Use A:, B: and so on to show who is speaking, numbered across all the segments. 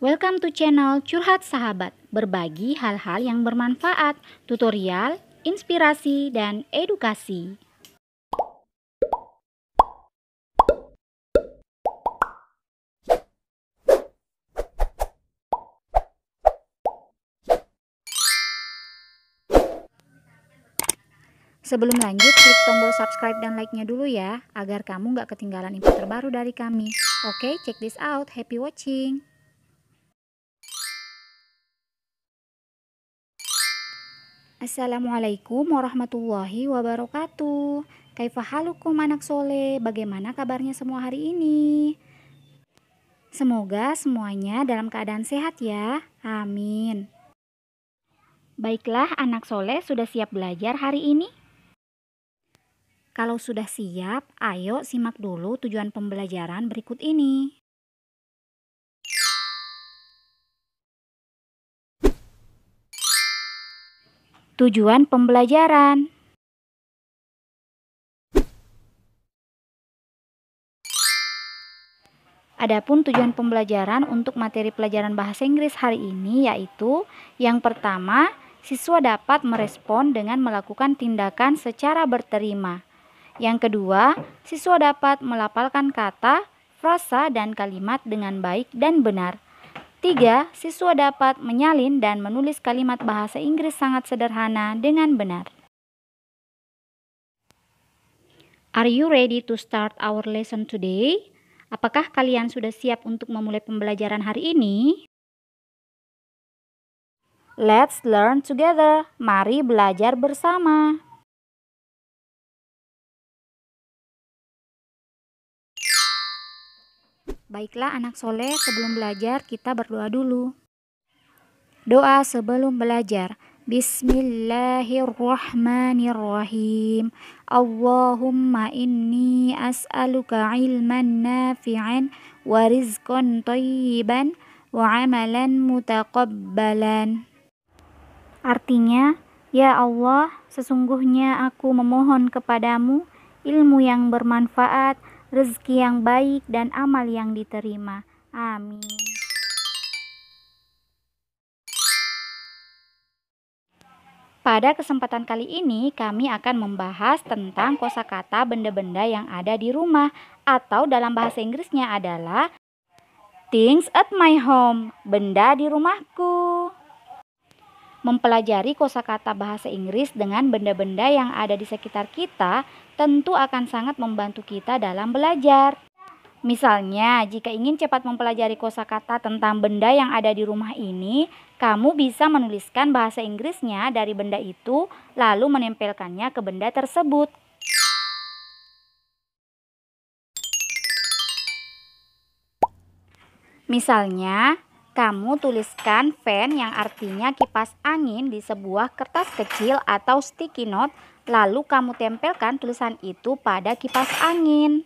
A: Welcome to channel Curhat Sahabat, berbagi hal-hal yang bermanfaat, tutorial, inspirasi, dan edukasi. Sebelum lanjut, klik tombol subscribe dan like-nya dulu ya, agar kamu nggak ketinggalan info terbaru dari kami. Oke, okay, check this out. Happy watching! Assalamualaikum warahmatullahi wabarakatuh. Kaifahalukum anak soleh, bagaimana kabarnya semua hari ini? Semoga semuanya dalam keadaan sehat ya. Amin. Baiklah anak soleh sudah siap belajar hari ini? Kalau sudah siap, ayo simak dulu tujuan pembelajaran berikut ini. Tujuan pembelajaran Adapun tujuan pembelajaran untuk materi pelajaran bahasa Inggris hari ini yaitu yang pertama, siswa dapat merespon dengan melakukan tindakan secara berterima. Yang kedua, siswa dapat melapalkan kata, frasa, dan kalimat dengan baik dan benar. Tiga, siswa dapat menyalin dan menulis kalimat bahasa Inggris sangat sederhana dengan benar. Are you ready to start our lesson today? Apakah kalian sudah siap untuk memulai pembelajaran hari ini? Let's learn together. Mari belajar bersama. Baiklah anak soleh, sebelum belajar kita berdoa dulu. Doa sebelum belajar. Bismillahirrahmanirrahim. Allahumma inni as'aluka ilman nafi'an wa rizqan thayyiban wa amalan mutaqabbalan. Artinya, ya Allah, sesungguhnya aku memohon kepadamu ilmu yang bermanfaat rezeki yang baik dan amal yang diterima. Amin. Pada kesempatan kali ini kami akan membahas tentang kosakata benda-benda yang ada di rumah atau dalam bahasa Inggrisnya adalah things at my home, benda di rumahku. Mempelajari kosakata bahasa Inggris dengan benda-benda yang ada di sekitar kita tentu akan sangat membantu kita dalam belajar. Misalnya, jika ingin cepat mempelajari kosakata tentang benda yang ada di rumah ini, kamu bisa menuliskan bahasa Inggrisnya dari benda itu lalu menempelkannya ke benda tersebut. Misalnya, kamu tuliskan fan yang artinya kipas angin di sebuah kertas kecil atau sticky note, lalu kamu tempelkan tulisan itu pada kipas angin.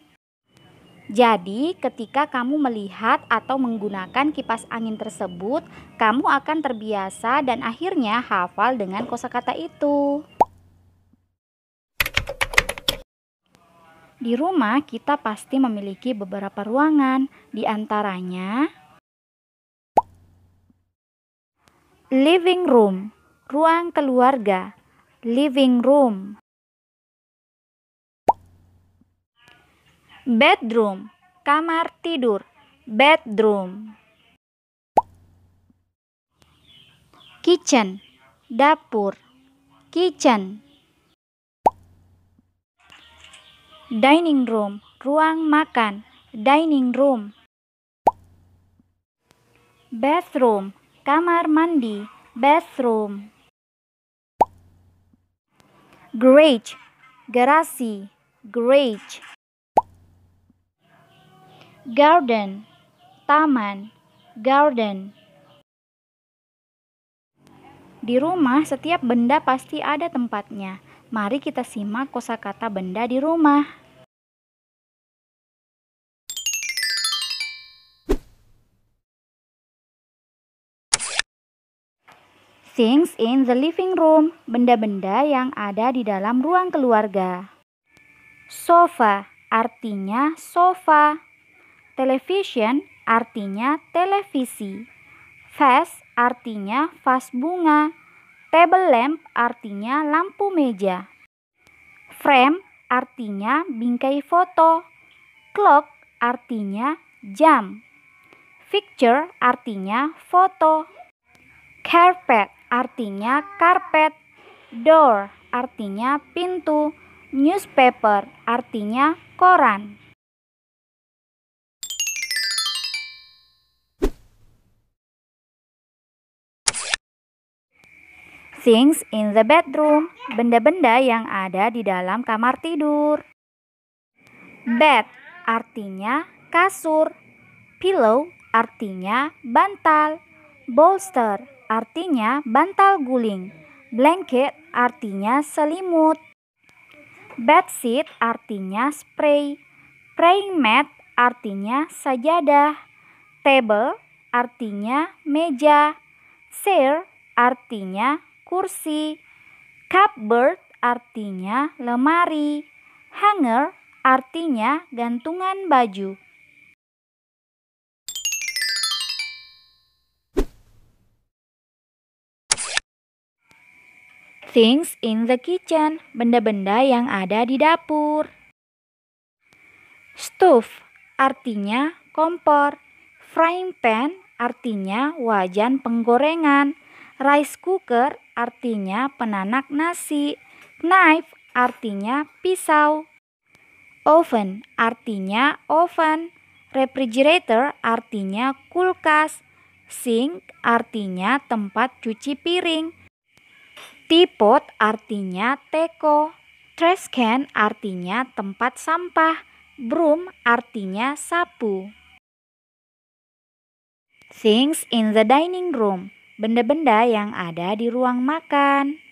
A: Jadi, ketika kamu melihat atau menggunakan kipas angin tersebut, kamu akan terbiasa dan akhirnya hafal dengan kosakata itu. Di rumah, kita pasti memiliki beberapa ruangan, di antaranya living room, ruang keluarga, living room. Bedroom, kamar tidur, bedroom. Kitchen, dapur, kitchen. Dining room, ruang makan, dining room. Bathroom, kamar mandi, bathroom. Garage, garasi, garage. Garden, taman, garden. Di rumah, setiap benda pasti ada tempatnya. Mari kita simak kosakata benda di rumah. Things in the living room, benda-benda yang ada di dalam ruang keluarga. Sofa artinya sofa. Television artinya televisi. Vase artinya vas bunga. Table lamp artinya lampu meja. Frame artinya bingkai foto. Clock artinya jam. Picture artinya foto. Carpet artinya karpet, door artinya pintu, newspaper artinya koran. Things in the bedroom, benda-benda yang ada di dalam kamar tidur. Bed artinya kasur, pillow artinya bantal, bolster artinya bantal guling. Blanket artinya selimut. Bedsheet artinya spray. Praying mat artinya sajadah. Table artinya meja. Chair artinya kursi. Cupboard artinya lemari. Hanger artinya gantungan baju. Things in the kitchen, benda-benda yang ada di dapur. Stove artinya kompor. Frying pan artinya wajan penggorengan. Rice cooker artinya penanak nasi. Knife artinya pisau. Oven artinya oven. Refrigerator artinya kulkas. Sink artinya tempat cuci piring. Teapot artinya teko, trash can artinya tempat sampah, broom artinya sapu. Things in the dining room, benda-benda yang ada di ruang makan.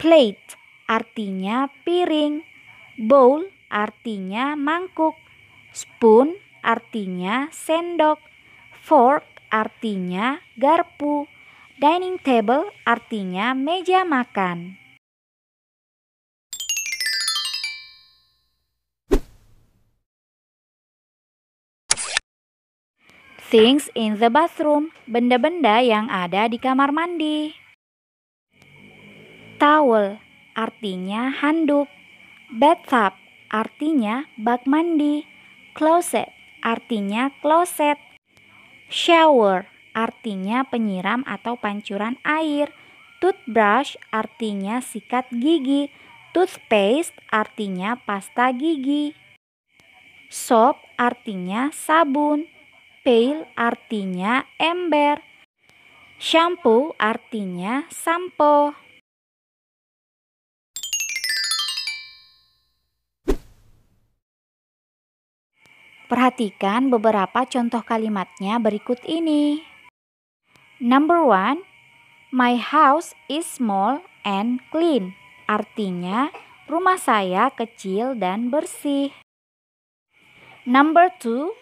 A: Plate artinya piring, bowl artinya mangkuk, spoon artinya sendok, fork artinya garpu, Dining table artinya meja makan. Things in the bathroom, benda-benda yang ada di kamar mandi. Towel artinya handuk. Bathtub artinya bak mandi. Closet artinya kloset. Shower artinya penyiram atau pancuran air. Toothbrush artinya sikat gigi. Toothpaste artinya pasta gigi. Soap artinya sabun. Pail artinya ember. Shampoo artinya sampo. Perhatikan beberapa contoh kalimatnya berikut ini. Number one, my house is small and clean. Artinya, rumah saya kecil dan bersih. Number two,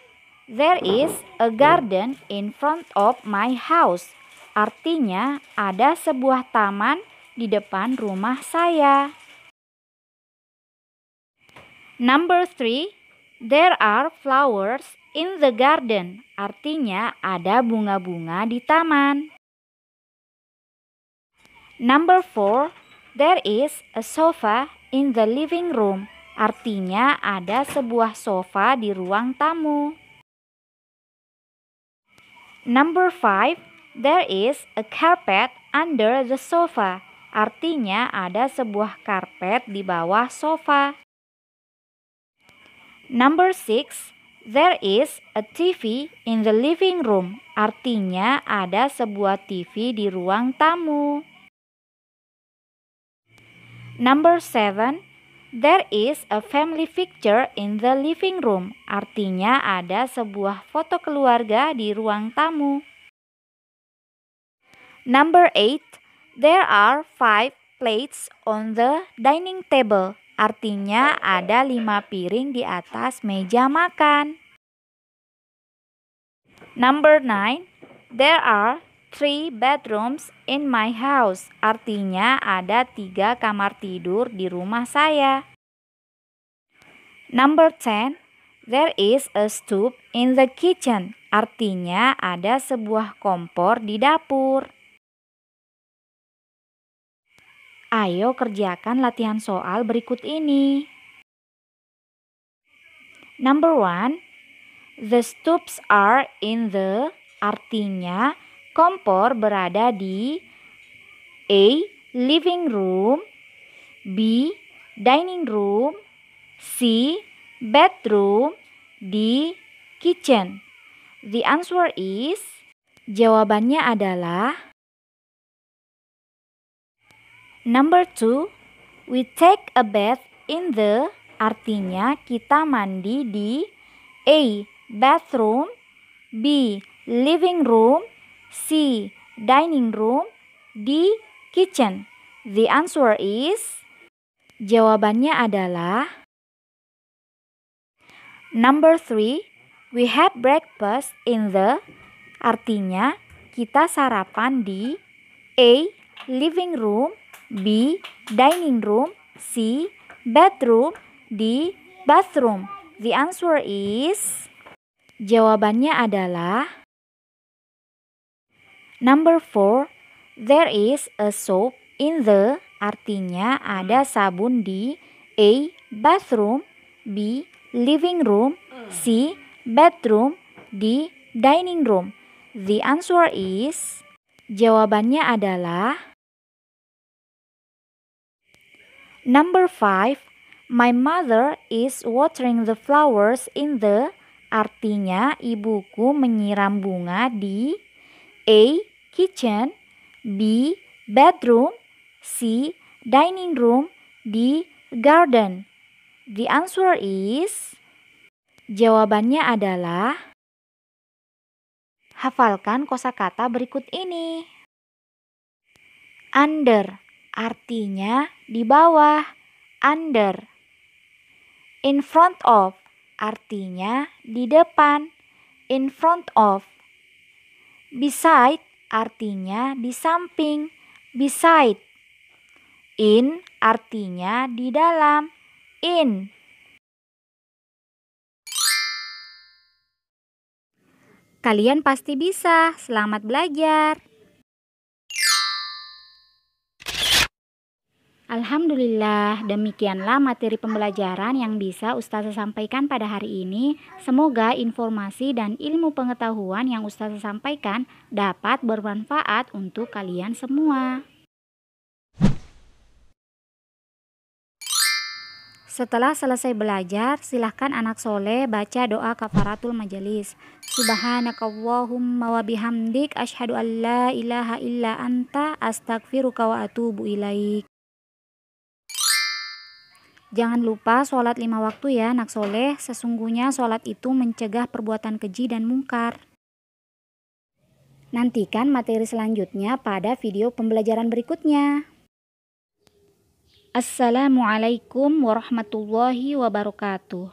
A: there is a garden in front of my house. Artinya, ada sebuah taman di depan rumah saya. Number three, there are flowers in the garden, artinya ada bunga-bunga di taman. Number four, there is a sofa in the living room, artinya ada sebuah sofa di ruang tamu. Number five, there is a carpet under the sofa, artinya ada sebuah karpet di bawah sofa. Number six, There is a TV in the living room. Artinya ada sebuah TV di ruang tamu. Number seven, There is a family picture in the living room. Artinya ada sebuah foto keluarga di ruang tamu. Number eight, There are five plates on the dining table. Artinya ada lima piring di atas meja makan. Number nine, there are three bedrooms in my house. Artinya ada tiga kamar tidur di rumah saya. Number ten, there is a stove in the kitchen. Artinya ada sebuah kompor di dapur. Ayo kerjakan latihan soal berikut ini. Number one, the stoops are in the, artinya kompor berada di A. Living room B. Dining room C. Bedroom D. Kitchen The answer is Jawabannya adalah Number two, we take a bath in the artinya kita mandi di A. bathroom B. living room C. dining room D. kitchen The answer is Jawabannya adalah Number three, we have breakfast in the artinya kita sarapan di A. living room B. Dining room C. Bedroom D. Bathroom The answer is Jawabannya adalah Number 4 There is a soap in the artinya ada sabun di A. Bathroom B. Living room C. Bedroom D. Dining room The answer is Jawabannya adalah Number five, my mother is watering the flowers in the artinya ibuku menyiram bunga di A. kitchen B. bedroom C. dining room D. garden The answer is Jawabannya adalah Hafalkan kosakata berikut ini. Under artinya di bawah, under. In front of artinya di depan, in front of. Beside artinya di samping, beside. In artinya di dalam, in. Kalian pasti bisa. Selamat belajar. Alhamdulillah, demikianlah materi pembelajaran yang bisa Ustazah sampaikan pada hari ini. Semoga informasi dan ilmu pengetahuan yang Ustazah sampaikan dapat bermanfaat untuk kalian semua. Setelah selesai belajar, silahkan anak soleh baca doa kafaratul majelis. Subhanakallahumma wa bihamdik ashadu an la ilaha illa anta astagfiruka wa atubu ilaik. Jangan lupa sholat lima waktu ya nak soleh, sesungguhnya sholat itu mencegah perbuatan keji dan mungkar. Nantikan materi selanjutnya pada video pembelajaran berikutnya. Assalamualaikum warahmatullahi wabarakatuh.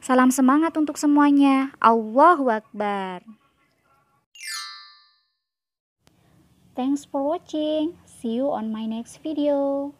A: Salam semangat untuk semuanya. Allahu Akbar. Thanks for watching. See you on my next video.